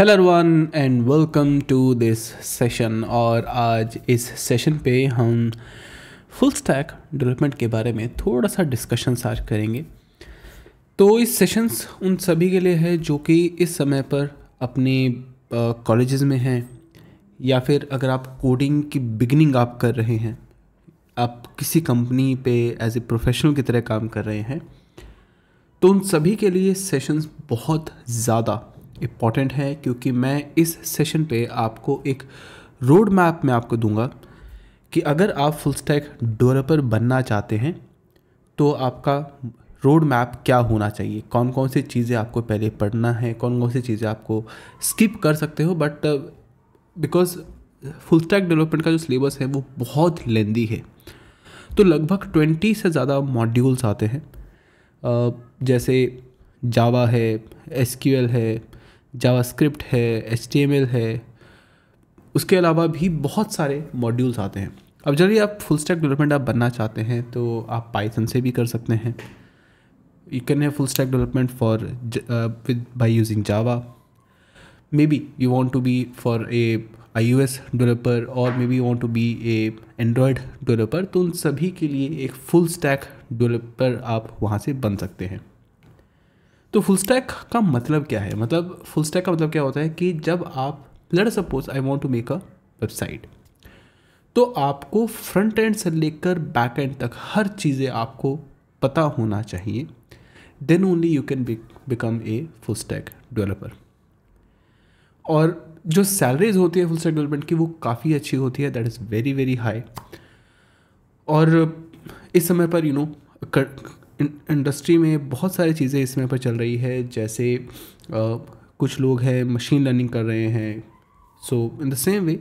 hello everyone and welcome to this session और आज इस सेशन पे हम फुल स्टैक डेवलपमेंट के बारे में थोड़ा सा डिस्कशंस आज करेंगे तो इस सेशंस उन सभी के लिए है जो कि इस समय पर अपने कॉलेजेस में हैं या फिर अगर आप कोडिंग की बिगनिंग आप कर रहे हैं आप किसी कंपनी पे एज ए प्रोफेशनल की तरह काम कर रहे हैं तो उन सभी के लिए सेशंस बहुत ज़्यादा इम्पॉर्टेंट है क्योंकि मैं इस सेशन पे आपको एक रोड मैप में आपको दूंगा कि अगर आप फुल स्टैक डेवलपर बनना चाहते हैं तो आपका रोड मैप क्या होना चाहिए कौन कौन सी चीज़ें आपको पहले पढ़ना है कौन कौन सी चीज़ें आपको स्किप कर सकते हो but because full stack development का जो सिलेबस है वो बहुत लेंदी है तो लगभग ट्वेंटी से ज़्यादा मॉड्यूल्स आते हैं जैसे जावा है एस है जावास्क्रिप्ट है एच है उसके अलावा भी बहुत सारे मॉड्यूल्स आते हैं अब जब आप फुल स्टैक डेवलपमेंट आप बनना चाहते हैं तो आप पाइथन से भी कर सकते हैं you can have full stack development for with by using Java maybe you want to be for a iOS developer और maybe want to be a Android developer तो उन सभी के लिए एक full stack developer आप वहाँ से बन सकते हैं तो फुल स्टैक का मतलब क्या है मतलब फुल स्टैक का मतलब क्या होता है कि जब आप let suppose I want to make a website तो आपको फ्रंट एंड से लेकर बैक एंड तक हर चीज़ें आपको पता होना चाहिए then only you can become a full stack developer और जो सैलरीज होती है फुल स्टैक डेवलपमेंट की वो काफ़ी अच्छी होती है that is very very high और इस समय पर यू नो इंडस्ट्री में बहुत सारी चीज़ें इसमें पर चल रही है जैसे आ, कुछ लोग हैं मशीन लर्निंग कर रहे हैं so in the same way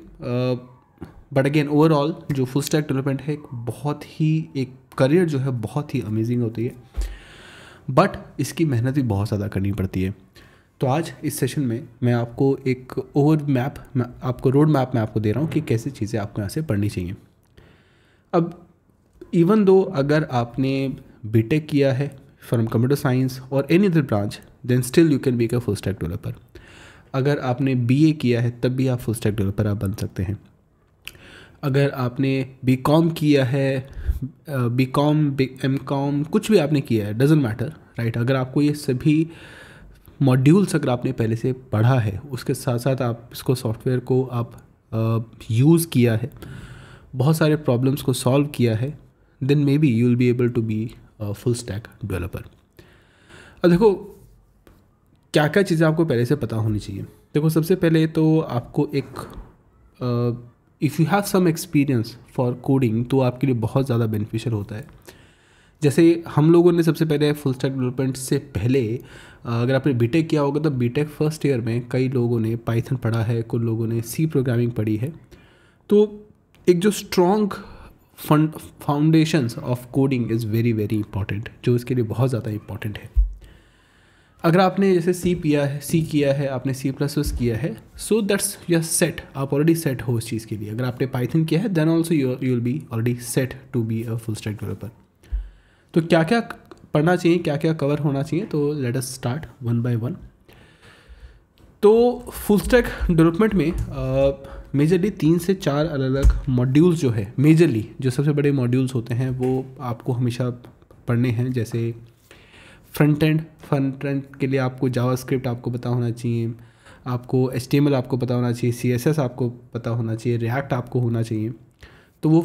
but again overall जो फुल स्टैक डेवलपमेंट है एक बहुत ही एक करियर जो है बहुत ही अमेजिंग होती है बट इसकी मेहनत भी बहुत ज़्यादा करनी पड़ती है तो आज इस सेशन में मैं आपको एक ओवर मैप आपको रोड मैप मैं आपको दे रहा हूँ कि कैसी चीज़ें आपको यहाँ से पढ़नी चाहिए अब इवन दो अगर आपने बीटेक किया है फ्रॉम कंप्यूटर साइंस और any other branch then still you can be a full stack developer अगर आपने बी ए किया है तब भी आप फुल स्टैक डेवलपर आप बन सकते हैं अगर आपने बी कॉम किया है बी कॉम एम कॉम कुछ भी आपने किया है डजेंट मैटर राइट अगर आपको ये सभी मॉड्यूल्स अगर आपने पहले से पढ़ा है उसके साथ साथ आप इसको सॉफ्टवेयर को आप यूज़ किया है बहुत सारे प्रॉब्लम्स को सॉल्व किया है then maybe you will be able to be full stack developer अब देखो क्या क्या चीज़ें आपको पहले से पता होनी चाहिए देखो सबसे पहले तो आपको एक if you have some experience for coding तो आपके लिए बहुत ज़्यादा बेनिफिशियल होता है जैसे हम लोगों ने सबसे पहले फुल स्टैक डेवलपमेंट से पहले अगर आपने बीटेक किया होगा तो बीटेक फर्स्ट ईयर में कई लोगों ने पाइथन पढ़ा है कुछ लोगों ने सी प्रोग्रामिंग पढ़ी है तो एक जो strong fund foundations of coding is very very important जो इसके लिए बहुत ज़्यादा इंपॉर्टेंट है अगर आपने जैसे सी किया है सी किया है आपने सी प्लस प्लस किया है सो दैट्स योर सेट आप ऑलरेडी सेट हो उस चीज़ के लिए अगर आपने पाइथन किया है then also you will be already set to be a full stack developer तो क्या क्या पढ़ना चाहिए क्या क्या कवर होना चाहिए तो let us start one by one तो फुल स्टैक डेवलपमेंट में uh, मेजरली तीन से चार अलग अलग मॉड्यूल्स जो है मेजरली जो सबसे बड़े मॉड्यूल्स होते हैं वो आपको हमेशा पढ़ने हैं जैसे फ्रंट एंड फ्रंट एंड के लिए आपको जावास्क्रिप्ट आपको पता होना चाहिए आपको एच आपको पता होना चाहिए सी आपको पता होना चाहिए रिएक्ट आपको होना चाहिए तो वो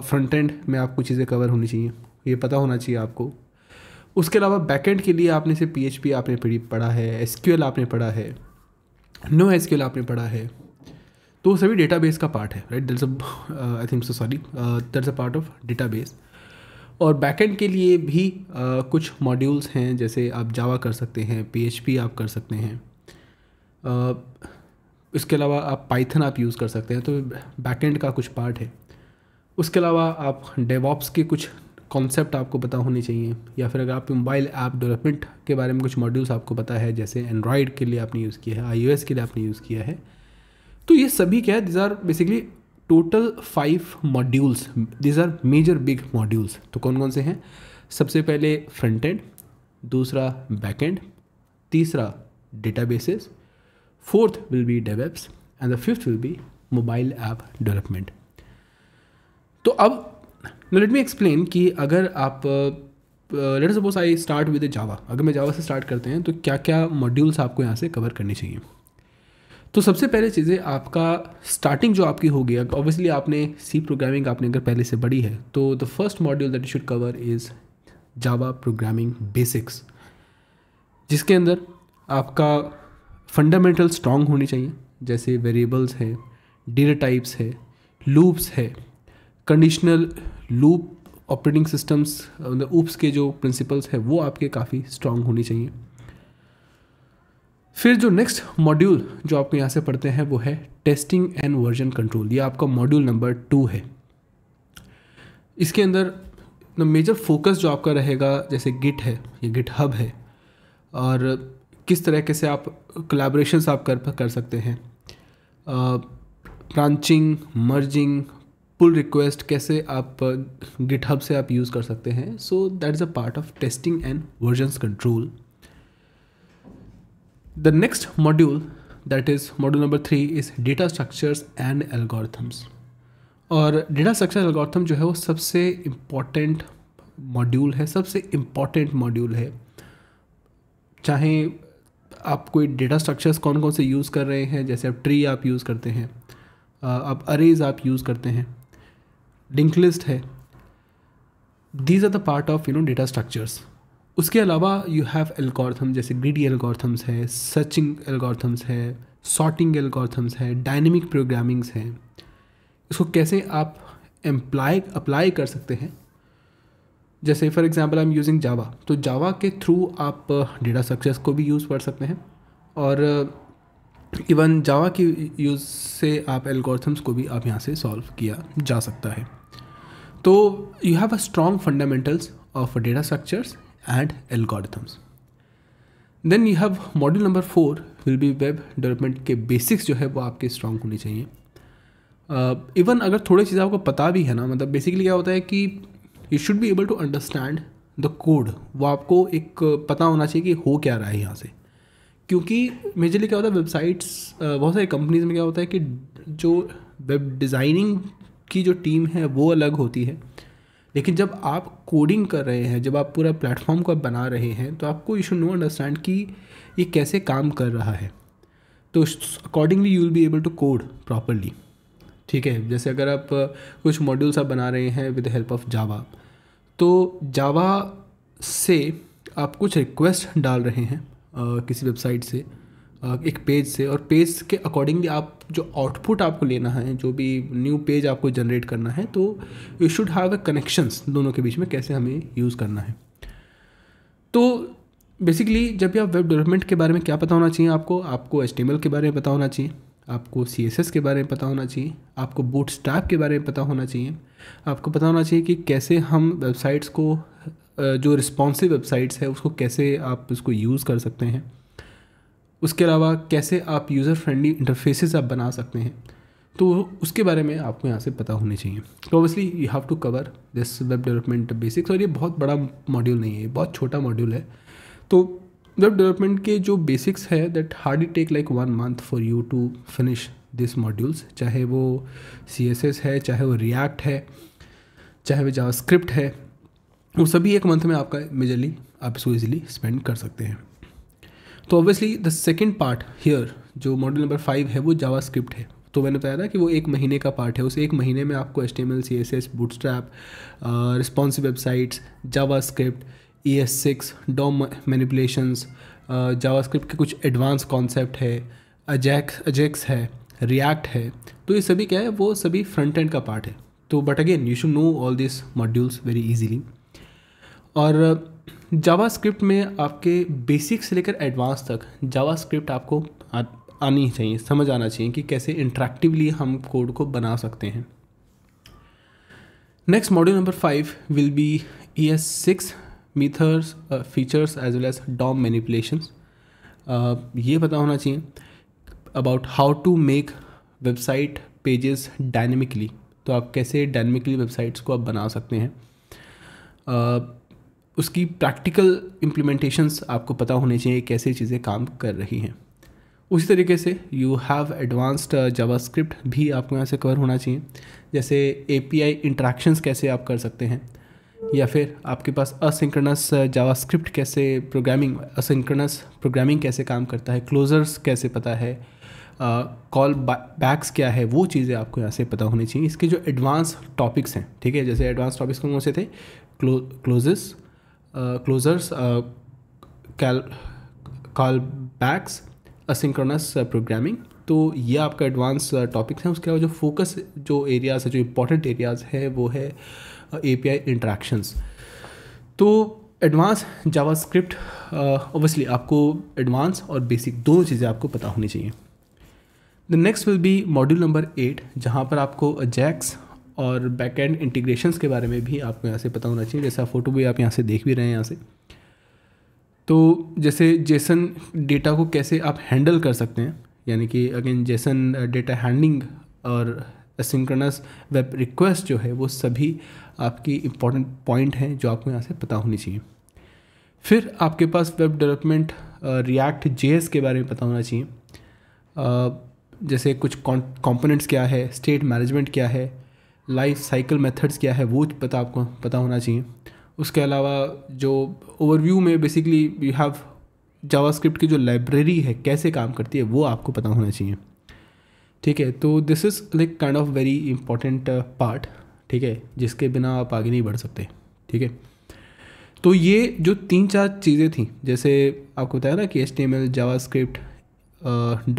फ्रंट एंड में आपको चीज़ें कवर होनी चाहिए ये पता होना चाहिए आपको उसके अलावा बैकेंड के लिए आपने से पी आपने पढ़ा है एस आपने पढ़ा है नो एस आपने पढ़ा है तो सभी डेटा का पार्ट है right that's I think so sorry that's a part of data और बैकएंड के लिए भी uh, कुछ मॉड्यूल्स हैं जैसे आप जावा कर सकते हैं पी आप कर सकते हैं uh, इसके अलावा आप पाइथन आप यूज़ कर सकते हैं तो बैकएंड का कुछ पार्ट है उसके अलावा आप डेवॉप्स के कुछ कॉन्सेप्ट आपको पता होने चाहिए या फिर अगर आप मोबाइल ऐप डेवलपमेंट के बारे में कुछ मॉड्यूल्स आपको पता है जैसे एंड्रॉयड के लिए आपने यूज़ किया है आई के लिए आपने यूज़ किया है तो ये सभी क्या है these are basically total five modules these are major big modules तो कौन कौन से हैं सबसे पहले फ्रंट एंड दूसरा बैक एंड तीसरा databases fourth will be DevOps and the fifth will be mobile app development तो अब लेट मी एक्सप्लेन कि अगर आप let suppose I start with Java अगर मैं जावा से स्टार्ट करते हैं तो क्या क्या मॉड्यूल्स आपको यहाँ से कवर करने चाहिए तो सबसे पहले चीज़ें आपका स्टार्टिंग जो आपकी होगी ऑब्वियसली आपने सी प्रोग्रामिंग आपने अगर पहले से बढ़ी है तो the first module that you should cover is Java programming basics जिसके अंदर आपका फंडामेंटल स्ट्रॉन्ग होनी चाहिए जैसे वेरिएबल्स हैं डेटा टाइप्स है लूप्स है conditional loop operating systems OOPs के जो प्रिंसिपल्स हैं वो आपके काफ़ी स्ट्रॉन्ग होनी चाहिए फिर जो नेक्स्ट मॉड्यूल जो आपको यहाँ से पढ़ते हैं वो है टेस्टिंग एंड वर्जन कंट्रोल ये आपका मॉड्यूल नंबर टू है इसके अंदर मेजर फोकस जो आपका रहेगा जैसे गिट है ये गिट हब है और किस तरीके से आप कलाब्रेशंस आप कर कर सकते हैं ब्रांचिंग मर्जिंग पुल रिक्वेस्ट कैसे आप गिटहब से आप यूज़ कर सकते हैं so that is a part of testing and versions control The next module, that is module number three is data structures and algorithms और डेटा स्ट्रक्चर एल्गोरिथम जो है वो सबसे इम्पॉर्टेंट मॉड्यूल है सबसे इम्पॉर्टेंट मॉड्यूल है चाहे आप कोई डेटा स्ट्रक्चर्स कौन कौन से यूज़ कर रहे हैं जैसे आप ट्री आप यूज़ करते हैं आप अरेज आप यूज़ करते हैं लिंक लिस्ट है these are the part of you know data structures उसके अलावा यू हैव एल्गोरिथम जैसे ग्रीडी एल्गोरिथम्स है सर्चिंग एल्गोरिथम्स है सॉर्टिंग एल्गोरिथम्स है डायनेमिक प्रोग्रामिंग्स हैं इसको कैसे आप एम्प्लाई अप्लाई कर सकते हैं जैसे for example I am using Java तो जावा के थ्रू आप डेटा uh, स्ट्रक्चर्स को भी यूज़ कर सकते हैं और इवन uh, जावा की यूज़ से आप एल्गोरिथम्स को भी आप यहाँ से सॉल्व किया जा सकता है तो you have a strong fundamentals of data structures and algorithms then you have module number four will be web development के बेसिक्स जो है वो आपके strong होने चाहिए इवन uh, अगर थोड़ी चीज़ें आपको पता भी है ना मतलब बेसिकली क्या होता है कि you should be able to understand the code वो आपको एक पता होना चाहिए कि हो क्या रहा है यहाँ से क्योंकि मेजरली क्या होता है वेबसाइट्स uh, बहुत सारी कंपनीज में क्या होता है कि जो वेब डिज़ाइनिंग की जो टीम है वो अलग होती है लेकिन जब आप कोडिंग कर रहे हैं जब आप पूरा प्लेटफॉर्म को बना रहे हैं तो आपको यू शुड नो अंडरस्टैंड कि ये कैसे काम कर रहा है तो accordingly you will be able to code properly ठीक है जैसे अगर आप कुछ मॉड्यूल्स आप बना रहे हैं विद हेल्प ऑफ जावा तो जावा से आप कुछ रिक्वेस्ट डाल रहे हैं आ, किसी वेबसाइट से एक पेज से और पेज के अकॉर्डिंगली आप जो आउटपुट आपको लेना है जो भी न्यू पेज आपको जनरेट करना है तो you should have a connections दोनों के बीच में कैसे हमें यूज़ करना है तो बेसिकली जब भी आप वेब डेवलपमेंट के बारे में क्या पता होना चाहिए आपको आपको एच के बारे में पता होना चाहिए आपको सी के बारे में पता होना चाहिए आपको बूट के बारे में पता होना चाहिए आपको पता होना चाहिए कि कैसे हम वेबसाइट्स को जो रिस्पॉन्सिव वेबसाइट्स है उसको कैसे आप उसको यूज़ कर सकते हैं उसके अलावा कैसे आप यूज़र फ्रेंडली इंटरफेसेस आप बना सकते हैं तो उसके बारे में आपको यहाँ से पता होने चाहिए तो obviously you have to cover this web development basics और ये बहुत बड़ा मॉड्यूल नहीं है बहुत छोटा मॉड्यूल है तो वेब डेवलपमेंट के जो बेसिक्स है that hardly take like one month for you to finish this modules चाहे वो सी एस एस है चाहे वो रिएक्ट है चाहे वो जावा स्क्रिप्ट है वो सभी एक मंथ में आपका मेजरली आप इसको ईजिली स्पेंड कर सकते हैं तो obviously the second part here जो मॉडल नंबर फाइव है वो जावा स्क्रिप्ट है तो मैंने बताया था कि वो एक महीने का पार्ट है उस एक महीने में आपको S T M L C S S strap responsive websites JavaScript E S six DOM manipulations JavaScript के कुछ एडवांस कॉन्सेप्ट है अजैक्स अजैक्स है रिएक्ट है तो ये सभी क्या है वो सभी फ्रंट एंड का पार्ट है तो but again you should know all this modules very easily और जावास्क्रिप्ट में आपके बेसिक से लेकर एडवांस तक जावास्क्रिप्ट आपको आनी चाहिए समझ आना चाहिए कि कैसे इंट्रैक्टिवली हम कोड को बना सकते हैं next module number five will be E S six methods features as well as DOM manipulation ये पता होना चाहिए about how to make website pages dynamically तो आप कैसे डायनेमिकली वेबसाइट्स को आप बना सकते हैं uh, उसकी प्रैक्टिकल इम्प्लीमेंटेशंस आपको पता होने चाहिए कैसे चीज़ें काम कर रही हैं उसी तरीके से यू हैव एडवांस्ड जावास्क्रिप्ट भी आपको यहाँ से कवर होना चाहिए जैसे ए पी आई कैसे आप कर सकते हैं या फिर आपके पास असिंक्रनस जावास्क्रिप्ट uh, कैसे प्रोग्रामिंग असिंक्रनस प्रोग्रामिंग कैसे काम करता है क्लोजर्स कैसे पता है कॉल uh, बैक्स क्या है वो चीज़ें आपको यहाँ से पता होनी चाहिए इसके जो एडवांस टॉपिक्स हैं ठीक है जैसे एडवांस टॉपिक्स कौन कौन से थे closures closures call callbacks asynchronous programming तो ये आपका एडवांस टॉपिक्स uh, हैं उसके अलावा जो फोकस जो एरियाज़ है जो इम्पोर्टेंट एरियाज़ है वो है ए पी आई इंट्रैक्शंस तो एडवांस जावा स्क्रिप्ट ओबियसली आपको एडवांस और बेसिक दोनों चीज़ें आपको पता होनी चाहिए the next will be module number eight जहाँ पर आपको जैक्स और बैक एंड इंटीग्रेशंस के बारे में भी आपको यहाँ से पता होना चाहिए जैसा फ़ोटो भी आप यहाँ से देख भी रहे हैं यहाँ से तो जैसे जेसन डेटा को कैसे आप हैंडल कर सकते हैं यानी कि अगेन जेसन डेटा हैंडलिंग और सिंक्रनस वेब रिक्वेस्ट जो है वो सभी आपकी इम्पॉर्टेंट पॉइंट हैं जो आपको यहाँ से पता होनी चाहिए फिर आपके पास वेब डेवलपमेंट रिएक्ट जे के बारे में पता होना चाहिए uh, जैसे कुछ कॉम्पोनेंट्स क्या है स्टेट मैनेजमेंट क्या है लाइफ साइकिल मेथड्स क्या है वो पता आपको पता होना चाहिए उसके अलावा जो ओवरव्यू में बेसिकली यू हैव जावास्क्रिप्ट की जो लाइब्रेरी है कैसे काम करती है वो आपको पता होना चाहिए ठीक है तो this is like kind of very important part ठीक है जिसके बिना आप आगे नहीं बढ़ सकते ठीक है तो ये जो तीन चार चीज़ें थी जैसे आपको बताया ना कि H T M L JavaScript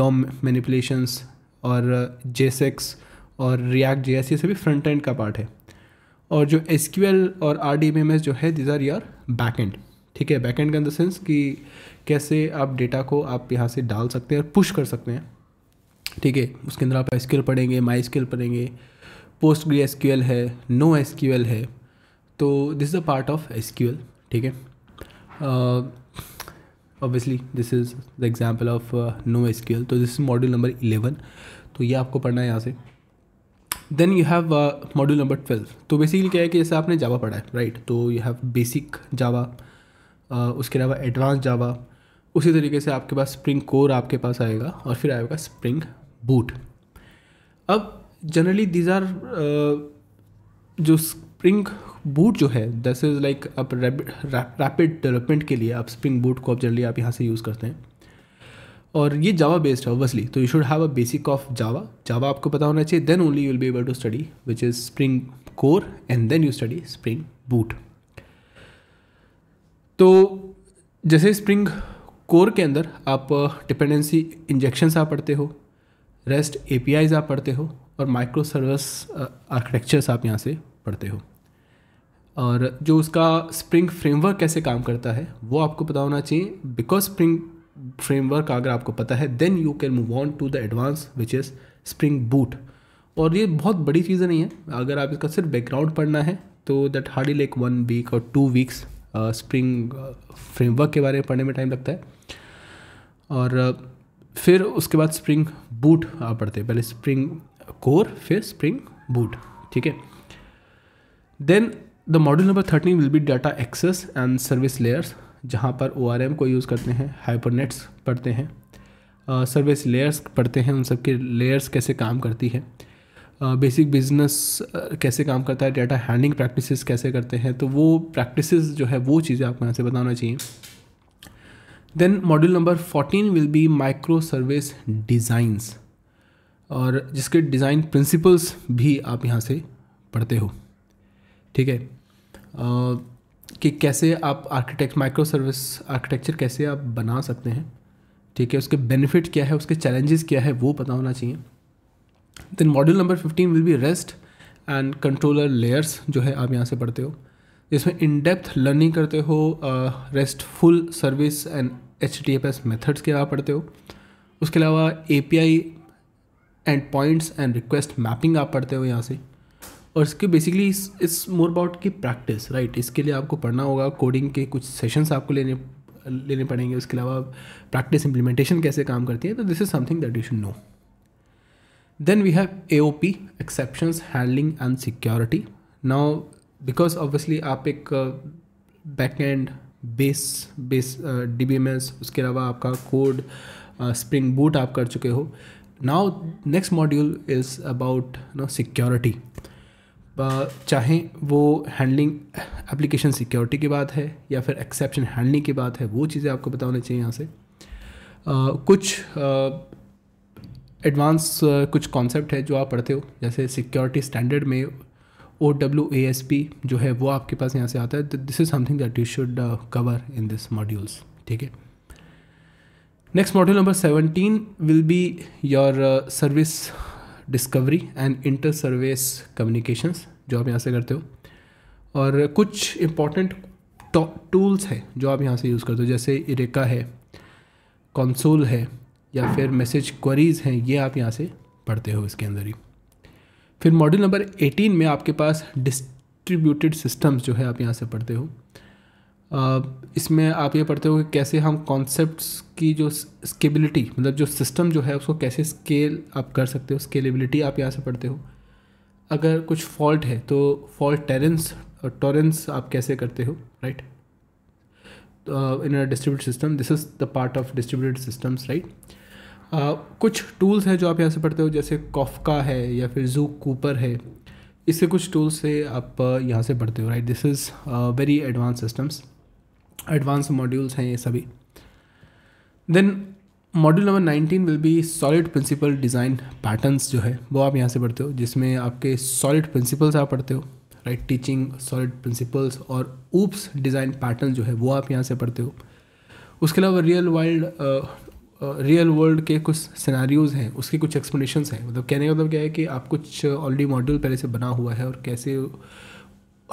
DOM manipulations और जेसेक्स uh, और रियक्ट जे ये सभी फ्रंट एंड का पार्ट है और जो एस और आर डी एम एस जो है these are your back end ठीक है बैक एंड का इन द सेंस कि कैसे आप डेटा को आप यहाँ से डाल सकते हैं और पुश कर सकते हैं ठीक है उसके अंदर आप एस पढ़ेंगे माई स्केल पढ़ेंगे पोस्ट ग्री एस है नो एस है तो this is a part of S ठीक है obviously this is the example of no S तो this is module number eleven तो ये आपको पढ़ना है यहाँ से then you have module number twelve तो बेसिकली क्या है कि जैसे आपने जावा पढ़ा है राइट तो यू हैव बेसिक जावा उसके अलावा एडवांस जावा उसी तरीके से आपके पास स्प्रिंग कोर आपके पास आएगा और फिर आएगा स्प्रिंग बूट अब जनरली दीज आर जो स्प्रिंग बूट जो है दस इज़ लाइक आप रैपिड डेवलपमेंट के लिए आप स्प्रिंग बूट को आप जनरली आप यहाँ से यूज़ करते हैं और ये जावा बेस्ड है ऑब्वियसली तो you should have a basic of Java Java आपको पता होना चाहिए then only will be able to study which is Spring core and then you study Spring Boot तो जैसे स्प्रिंग कोर के अंदर आप डिपेंडेंसी uh, इंजेक्शंस आप पढ़ते हो रेस्ट ए आप पढ़ते हो और माइक्रो सर्विस आर्किटेक्चर्स आप यहाँ से पढ़ते हो और जो उसका स्प्रिंग फ्रेमवर्क कैसे काम करता है वो आपको पता होना चाहिए बिकॉज स्प्रिंग फ्रेमवर्क अगर आपको पता है then you can move on to the advance which is Spring Boot और ये बहुत बड़ी चीज़ें नहीं है अगर आप इसका सिर्फ बैकग्राउंड पढ़ना है तो that hardly like one week और टू वीक्स स्प्रिंग फ्रेमवर्क के बारे में पढ़ने में टाइम लगता है और uh, फिर उसके बाद स्प्रिंग बूट आप पढ़ते हैं पहले स्प्रिंग कोर फिर स्प्रिंग बूट ठीक है then the module number thirteen will be data access and service layers जहाँ पर ओ को यूज़ करते हैं हाइपरनेट्स पढ़ते हैं सर्विस लेयर्स पढ़ते हैं उन सब के लेयर्स कैसे काम करती है बेसिक बिजनेस कैसे काम करता है डाटा हैंडलिंग प्रैक्टिसेस कैसे करते हैं तो वो प्रैक्टिसेस जो है वो चीज़ें आपको यहाँ से बताना चाहिए then module number fourteen will be micro service designs और जिसके डिज़ाइन प्रिंसिपल्स भी आप यहाँ से पढ़ते हो ठीक है कि कैसे आप आर्किटेक्ट माइक्रो सर्विस आर्किटेक्चर कैसे आप बना सकते हैं ठीक है उसके बेनिफिट क्या है उसके चैलेंजेस क्या है वो पता होना चाहिए then module number fifteen will be rest and controller layers जो है आप यहाँ से पढ़ते हो जिसमें इन डेप्थ लर्निंग करते हो RESTful service and H T F S methods के आप पढ़ते हो उसके अलावा A P I end points and request mapping आप पढ़ते हो यहाँ से और इसके बेसिकली इस इस मोर अबाउट की प्रैक्टिस राइट इसके लिए आपको पढ़ना होगा कोडिंग के कुछ सेशंस आपको लेने लेने पड़ेंगे उसके अलावा प्रैक्टिस इम्प्लीमेंटेशन कैसे काम करती है तो this is something that you should know then we have A O P exceptions handling and security now because obviously आप एक back end base base D B M S उसके अलावा आपका कोड स्प्रिंग बूट आप कर चुके हो now next module is about no security चाहे वो हैंडलिंग एप्लीकेशन सिक्योरिटी की बात है या फिर एक्सेप्शन हैंडलिंग की बात है वो चीज़ें आपको पता होनी चाहिए यहाँ से कुछ एडवांस कुछ कॉन्सेप्ट है जो आप पढ़ते हो जैसे सिक्योरिटी स्टैंडर्ड में O W A S P जो है वो आपके पास यहाँ से आता है तो this is something that you should cover in this modules ठीक है next module number seventeen will be your service discovery and inter service communications जो आप यहाँ से करते हो और कुछ इम्पॉर्टेंट टूल्स हैं जो आप यहाँ से यूज़ करते हो जैसे इरेका है कंसोल है या फिर मैसेज क्वेरीज हैं ये आप यहाँ से पढ़ते हो इसके अंदर ही फिर मॉड्यूल नंबर 18 में आपके पास डिस्ट्रीब्यूटेड सिस्टम्स जो है आप यहाँ से पढ़ते हो इसमें आप ये पढ़ते हो कि कैसे हम कॉन्सेप्ट्स की जो स्केबिलिटी मतलब जो सिस्टम जो है उसको कैसे स्केल आप कर सकते हो स्केलेबिलिटी आप यहाँ से पढ़ते हो अगर कुछ फॉल्ट है तो फॉल्ट टेरेंस और टॉरेंस आप कैसे करते हो right in distribute system this is the part of distribute systems right कुछ टूल्स हैं जो आप यहाँ से पढ़ते हो जैसे कॉफका है या फिर जू कूपर है इससे कुछ टूल्स से आप यहाँ से पढ़ते हो right this is very advance systems advance modules हैं ये सभी then module number nineteen will be SOLID principle design patterns जो है वो आप यहाँ से पढ़ते हो जिसमें आपके सॉलिड प्रिंसिपल्स आप पढ़ते हो राइट टीचिंग सॉलिड प्रिंसिपल्स और ऊप्स डिज़ाइन पैटर्न जो है वो आप यहाँ से पढ़ते हो उसके अलावा रियल वर्ल्ड रियल वर्ल्ड के कुछ सिनारीज हैं उसके कुछ एक्सप्लेनेशंस हैं मतलब कहने का मतलब क्या है कि आप कुछ ऑलरेडी मॉड्यूल पहले से बना हुआ है और कैसे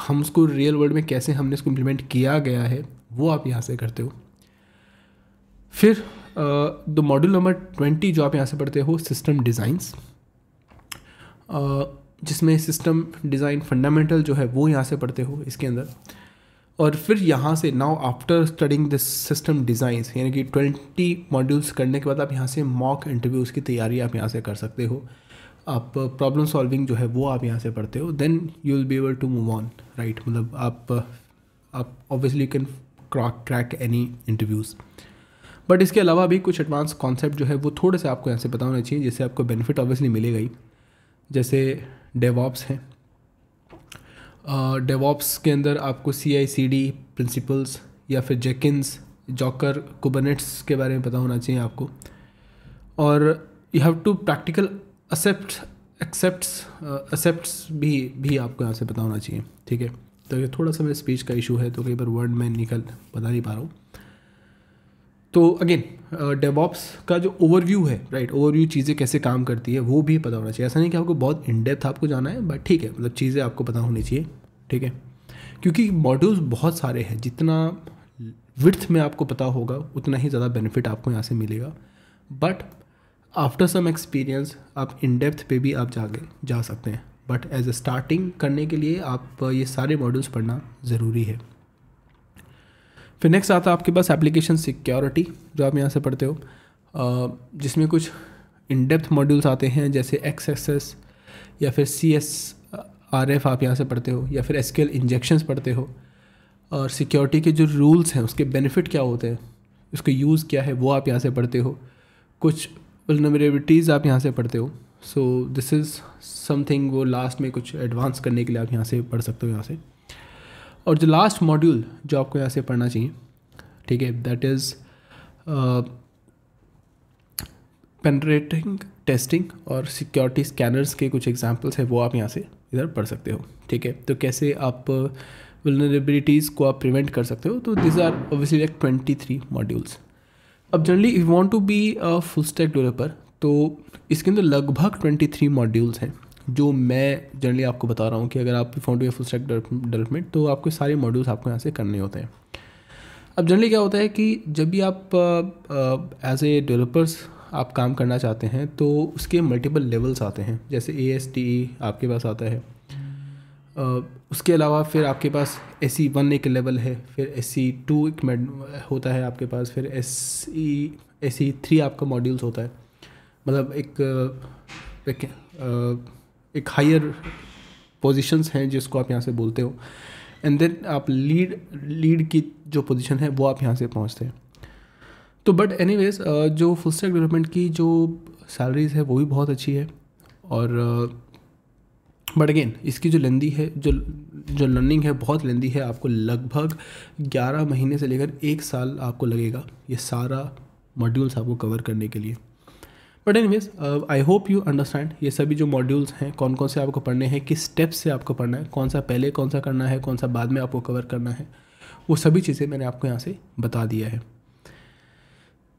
हम उसको रियल वर्ल्ड में कैसे हमने इसको इम्प्लीमेंट किया गया है वो आप यहाँ से करते हो फिर द मॉड्यूल नंबर ट्वेंटी जो आप यहाँ से पढ़ते हो सिस्टम डिज़ाइंस जिसमें सिस्टम डिज़ाइन फंडामेंटल जो है वो यहाँ से पढ़ते हो इसके अंदर और फिर यहाँ से now after studying this system designs यानी कि ट्वेंटी मॉड्यूल्स करने के बाद आप यहाँ से मॉक इंटरव्यूज़ की तैयारी आप यहाँ से कर सकते हो आप प्रॉब्लम सॉल्विंग जो है वो आप यहाँ से पढ़ते हो then you will be able to move on right मतलब आप आप obviously can crack any interviews but इसके अलावा भी कुछ एडवांस कॉन्सेप्ट जो है वो थोड़े से आपको यहाँ से पता होना चाहिए जिससे आपको बेनिफिट ऑब्वियसली मिलेगा ही जैसे डेवॉप्स हैं डेवॉप्स के अंदर आपको सी आई सी डी प्रिंसिपल्स या फिर जेकिन्स जॉकर कुबनेट्स के बारे में पता होना चाहिए आपको और you have to practical except except except भी भी आपको यहाँ से पता होना चाहिए ठीक है तो थोड़ा सा मेरा स्पीच का इशू है तो कई बार वर्ड में निकल बता नहीं पा रहा हूँ तो अगेन डेवॉप्स का जो ओवरव्यू है राइट ओवरव्यू चीज़ें कैसे काम करती है वो भी पता होना चाहिए ऐसा नहीं कि आपको बहुत इन डेप्थ आपको जाना है बट ठीक है मतलब चीज़ें आपको पता होनी चाहिए ठीक है क्योंकि मॉड्यूल्स बहुत सारे हैं जितना विथ में आपको पता होगा उतना ही ज़्यादा बेनिफिट आपको यहाँ से मिलेगा बट आफ्टर सम एक्सपीरियंस आप इन डेप्थ पे भी आप जाके जा सकते हैं बट एज ए स्टार्टिंग करने के लिए आप uh, ये सारे मॉड्यूल्स पढ़ना ज़रूरी है फिर नेक्स्ट आता है आपके पास एप्लीकेशन सिक्योरिटी जो आप यहाँ से पढ़ते हो uh, जिसमें कुछ इन डेप्थ मॉड्यूल्स आते हैं जैसे एक्स या फिर सी एस आर एफ आप यहाँ से पढ़ते हो या फिर एस के एल इंजेक्शंस पढ़ते हो और सिक्योरिटी के जो रूल्स हैं उसके बेनिफिट क्या होते हैं उसका यूज़ क्या है वो आप यहाँ से पढ़ते हो कुछ वलनरेबिलिटीज़ आप यहाँ से पढ़ते हो सो दिस इज़ समथिंग वो लास्ट में कुछ एडवांस करने के लिए आप यहाँ से पढ़ सकते हो यहाँ से और जो लास्ट मॉड्यूल जो आपको यहाँ से पढ़ना चाहिए ठीक है दैट इज़ पेनरेटिंग टेस्टिंग और सिक्योरिटी स्कैनर्स के कुछ एग्जांपल्स हैं वो आप यहाँ से इधर पढ़ सकते हो ठीक है तो कैसे आप वेबिलिटीज़ को आप प्रिवेंट कर सकते हो तो these are obviously like twenty three modules अब generally you want to be a full stack developer तो इसके अंदर लगभग 23 मॉड्यूल्स हैं जो मैं जनरली आपको बता रहा हूँ कि अगर आप फाउंड फुल स्टैक डेवलपमेंट तो आपको सारे मॉड्यूल्स आपको यहाँ से करने होते हैं अब जनरली क्या होता है कि जब भी आप एज ए डेवलपर्स आप काम करना चाहते हैं तो उसके मल्टीपल लेवल्स आते हैं जैसे ए एस टी आपके पास आता है आ, उसके अलावा फिर आपके पास एस सी वन एक लेवल है फिर एस सी टू एक होता है आपके पास फिर S C S C three आपका मॉड्यूल्स होता है मतलब एक एक, एक हायर पोजीशंस हैं जिसको आप यहाँ से बोलते हो एंड देन आप लीड लीड की जो पोजीशन है वो आप यहाँ से पहुँचते हैं तो बट एनी जो फुल स्टैक डेवलपमेंट की जो सैलरीज है वो भी बहुत अच्छी है और बट अगेन इसकी जो लेंदी है जो जो लर्निंग है बहुत लेंदी है आपको लगभग 11 महीने से लेकर एक साल आपको लगेगा ये सारा मॉड्यूल्स आपको कवर करने के लिए but anyways I hope you understand ये सभी जो मॉड्यूल्स हैं कौन कौन से आपको पढ़ने हैं किस स्टेप्स से आपको पढ़ना है कौन सा पहले कौन सा करना है कौन सा बाद में आपको कवर करना है वो सभी चीज़ें मैंने आपको यहाँ से बता दिया है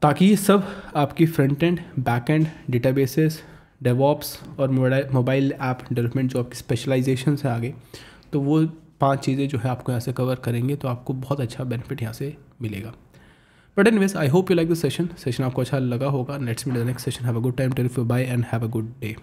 ताकि ये सब आपकी front end back end basis DevOps और मोबाइल ऐप डेवलपमेंट जो आपकी स्पेशलाइजेशन से आगे तो वो पांच चीज़ें जो है आपको यहाँ से कवर करेंगे तो आपको बहुत अच्छा बेनिफिट यहाँ से मिलेगा but anyways I hope you like the session session आपको अच्छा लगा होगा let's meet the next session have a good time tell you bye and have a good day